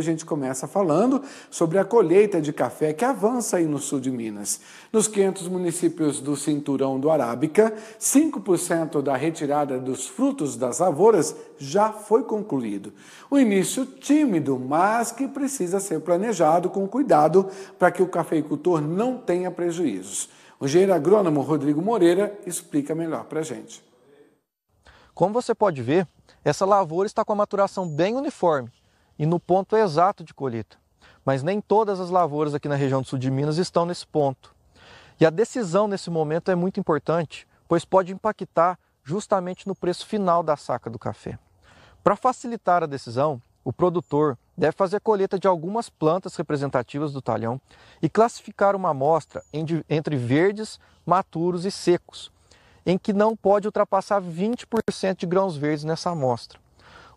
a gente começa falando sobre a colheita de café que avança aí no sul de Minas. Nos 500 municípios do cinturão do Arábica, 5% da retirada dos frutos das lavouras já foi concluído. O início tímido, mas que precisa ser planejado com cuidado para que o cafeicultor não tenha prejuízos. O engenheiro agrônomo Rodrigo Moreira explica melhor para a gente. Como você pode ver, essa lavoura está com a maturação bem uniforme e no ponto exato de colheita. Mas nem todas as lavouras aqui na região do sul de Minas estão nesse ponto. E a decisão nesse momento é muito importante, pois pode impactar justamente no preço final da saca do café. Para facilitar a decisão, o produtor deve fazer a colheita de algumas plantas representativas do talhão e classificar uma amostra entre verdes, maturos e secos, em que não pode ultrapassar 20% de grãos verdes nessa amostra.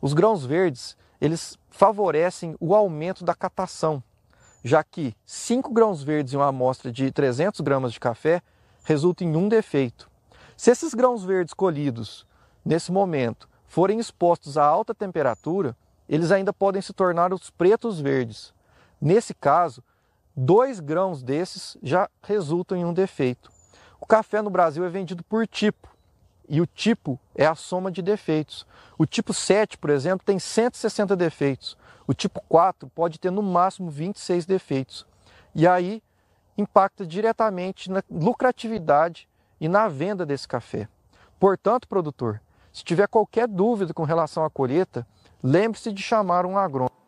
Os grãos verdes eles favorecem o aumento da catação, já que 5 grãos verdes em uma amostra de 300 gramas de café resulta em um defeito. Se esses grãos verdes colhidos nesse momento forem expostos a alta temperatura, eles ainda podem se tornar os pretos verdes. Nesse caso, dois grãos desses já resultam em um defeito. O café no Brasil é vendido por tipo e o tipo é a soma de defeitos. O tipo 7, por exemplo, tem 160 defeitos. O tipo 4 pode ter no máximo 26 defeitos. E aí impacta diretamente na lucratividade e na venda desse café. Portanto, produtor, se tiver qualquer dúvida com relação à colheita, lembre-se de chamar um agrônomo.